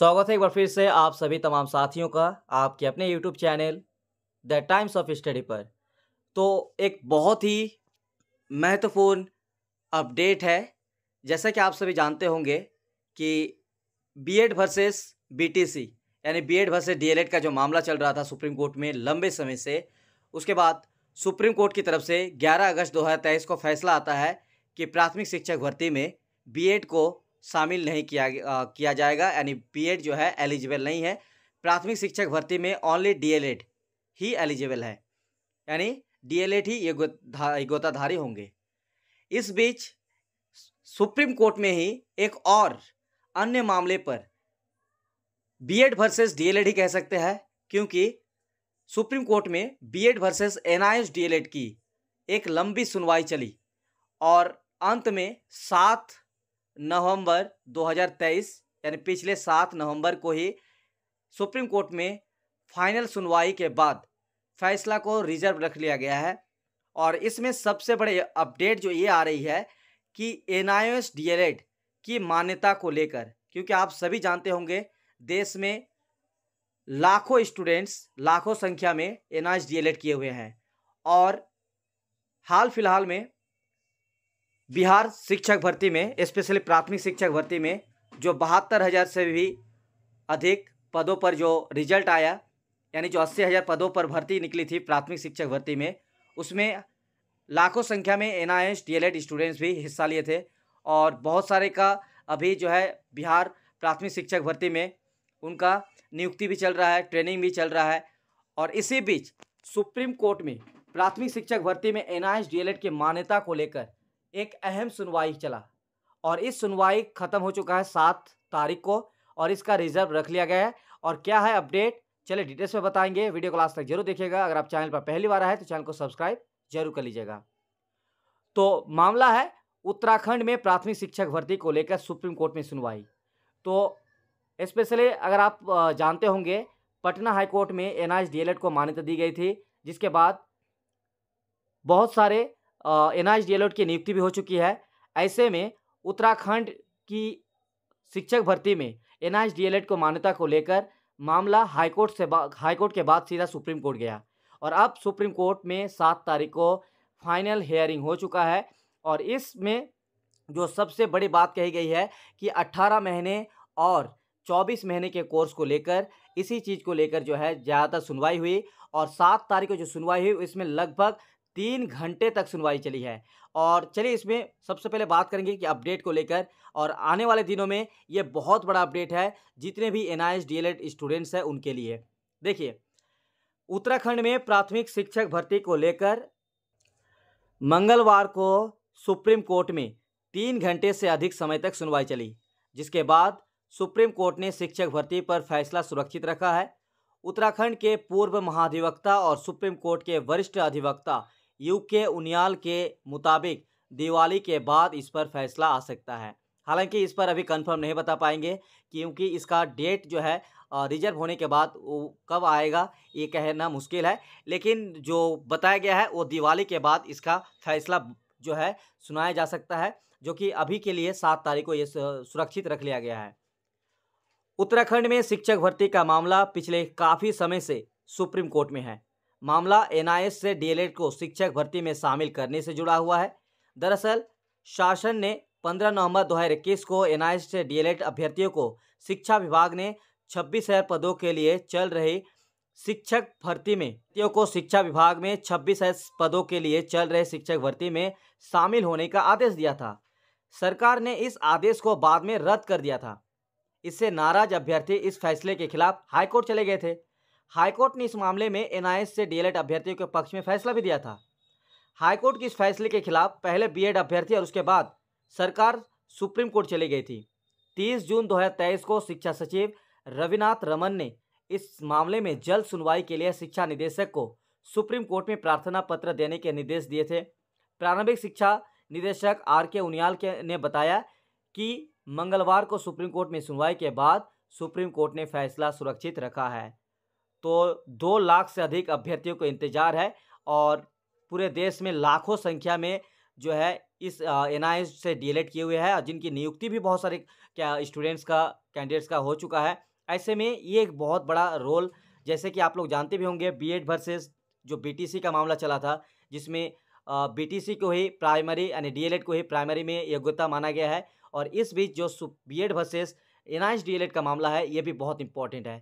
स्वागत है एक बार फिर से आप सभी तमाम साथियों का आपके अपने YouTube channel the times of study पर तो एक बहुत ही महत्वपूर्ण अपडेट है जैसा कि आप सभी जानते होंगे कि B Ed versus B T C यानी बी एड वर्सेज डी का जो मामला चल रहा था सुप्रीम कोर्ट में लंबे समय से उसके बाद सुप्रीम कोर्ट की तरफ से ग्यारह अगस्त तेईस को फैसला आता है कि प्राथमिक शिक्षक भर्ती में एड को शामिल नहीं किया आ, किया जाएगा यानी बीएड जो है एलिजिबल नहीं है प्राथमिक शिक्षक भर्ती में ओनली डीएलएड ही एलिजिबल है यानी डीएलएड ही योग्यताधारी होंगे इस बीच सुप्रीम कोर्ट में ही एक और अन्य मामले पर बीएड वर्सेस डीएलएड ही कह सकते हैं क्योंकि सुप्रीम कोर्ट में बीएड वर्सेस एनआईएस डीएलएड की एक लंबी सुनवाई चली और अंत में सात नवंबर 2023 यानी पिछले सात नवंबर को ही सुप्रीम कोर्ट में फाइनल सुनवाई के बाद फैसला को रिजर्व रख लिया गया है और इसमें सबसे बड़े अपडेट जो ये आ रही है कि एन आई एस की मान्यता को लेकर क्योंकि आप सभी जानते होंगे देश में लाखों स्टूडेंट्स लाखों संख्या में एन आई किए हुए हैं और हाल फिलहाल में बिहार शिक्षक भर्ती में स्पेशली प्राथमिक शिक्षक भर्ती में जो बहत्तर हज़ार से भी अधिक पदों पर जो रिजल्ट आया यानी जो अस्सी हज़ार पदों पर भर्ती निकली थी प्राथमिक शिक्षक भर्ती में उसमें लाखों संख्या में एन आई एस स्टूडेंट्स भी हिस्सा लिए थे और बहुत सारे का अभी जो है बिहार प्राथमिक शिक्षक भर्ती में उनका नियुक्ति भी चल रहा है ट्रेनिंग भी चल रहा है और इसी बीच सुप्रीम कोर्ट में प्राथमिक शिक्षक भर्ती में एन आई के मान्यता को लेकर एक अहम सुनवाई चला और इस सुनवाई ख़त्म हो चुका है सात तारीख को और इसका रिजर्व रख लिया गया है और क्या है अपडेट चले डिटेल्स में बताएंगे वीडियो क्लास तक जरूर देखिएगा अगर आप चैनल पर पहली बार आए तो चैनल को सब्सक्राइब जरूर कर लीजिएगा तो मामला है उत्तराखंड में प्राथमिक शिक्षक भर्ती को लेकर सुप्रीम कोर्ट में सुनवाई तो स्पेशली अगर आप जानते होंगे पटना हाईकोर्ट में एन आई e को मान्यता दी गई थी जिसके बाद बहुत सारे एन एच की नियुक्ति भी हो चुकी है ऐसे में उत्तराखंड की शिक्षक भर्ती में एन एच को मान्यता को लेकर मामला हाईकोर्ट से हाईकोर्ट के बाद सीधा सुप्रीम कोर्ट गया और अब सुप्रीम कोर्ट में सात तारीख को फाइनल हेयरिंग हो चुका है और इसमें जो सबसे बड़ी बात कही गई है कि 18 महीने और 24 महीने के कोर्स को लेकर इसी चीज़ को लेकर जो है ज़्यादातर सुनवाई हुई और सात तारीख को जो सुनवाई हुई इसमें लगभग तीन घंटे तक सुनवाई चली है और चलिए इसमें सबसे पहले बात करेंगे कि अपडेट को लेकर और आने वाले दिनों में ये बहुत बड़ा अपडेट है जितने भी एन आई स्टूडेंट्स हैं उनके लिए देखिए उत्तराखंड में प्राथमिक शिक्षक भर्ती को लेकर मंगलवार को सुप्रीम कोर्ट में तीन घंटे से अधिक समय तक सुनवाई चली जिसके बाद सुप्रीम कोर्ट ने शिक्षक भर्ती पर फैसला सुरक्षित रखा है उत्तराखंड के पूर्व महाधिवक्ता और सुप्रीम कोर्ट के वरिष्ठ अधिवक्ता यू के उनियाल के मुताबिक दिवाली के बाद इस पर फैसला आ सकता है हालांकि इस पर अभी कंफर्म नहीं बता पाएंगे क्योंकि इसका डेट जो है रिजर्व होने के बाद वो कब आएगा ये कहना मुश्किल है लेकिन जो बताया गया है वो दिवाली के बाद इसका फैसला जो है सुनाया जा सकता है जो कि अभी के लिए सात तारीख को ये सुरक्षित रख लिया गया है उत्तराखंड में शिक्षक भर्ती का मामला पिछले काफ़ी समय से सुप्रीम कोर्ट में है मामला एनआईएस से डीएलएड को शिक्षक भर्ती में शामिल करने से जुड़ा हुआ है दरअसल शासन ने 15 नवंबर 2021 को एनआईएस से डीएलएड अभ्यर्थियों को शिक्षा विभाग ने छब्बीस हजार पदों के लिए चल रही शिक्षक भर्ती में अभ्यर्थियों को शिक्षा विभाग में छब्बीस हजार पदों के लिए चल रहे शिक्षक भर्ती में शामिल होने का आदेश दिया था सरकार ने इस आदेश को बाद में रद्द कर दिया था इससे नाराज अभ्यर्थी इस फैसले के खिलाफ हाईकोर्ट चले गए थे हाईकोर्ट ने इस मामले में एनआईएस से डीएलएड अभ्यर्थियों के पक्ष में फैसला भी दिया था हाईकोर्ट के इस फैसले के खिलाफ पहले बीएड अभ्यर्थी और उसके बाद सरकार सुप्रीम कोर्ट चली गई थी 30 जून 2023 को शिक्षा सचिव रविनाथ रमन ने इस मामले में जल्द सुनवाई के लिए शिक्षा निदेशक को सुप्रीम कोर्ट में प्रार्थना पत्र देने के निर्देश दिए थे प्रारंभिक शिक्षा निदेशक आर के उनियाल के ने बताया कि मंगलवार को सुप्रीम कोर्ट में सुनवाई के बाद सुप्रीम कोर्ट ने फैसला सुरक्षित रखा है तो दो लाख से अधिक अभ्यर्थियों को इंतजार है और पूरे देश में लाखों संख्या में जो है इस एन से डी किए हुए हैं जिनकी नियुक्ति भी बहुत सारे क्या स्टूडेंट्स का कैंडिडेट्स का हो चुका है ऐसे में ये एक बहुत बड़ा रोल जैसे कि आप लोग जानते भी होंगे बी एड वर्सेज जो बी का मामला चला था जिसमें सी को ही प्राइमरी यानी डी को ही प्राइमरी में योग्यता माना गया है और इस बीच जो B Ed versus N I का मामला है ये भी बहुत इंपॉर्टेंट है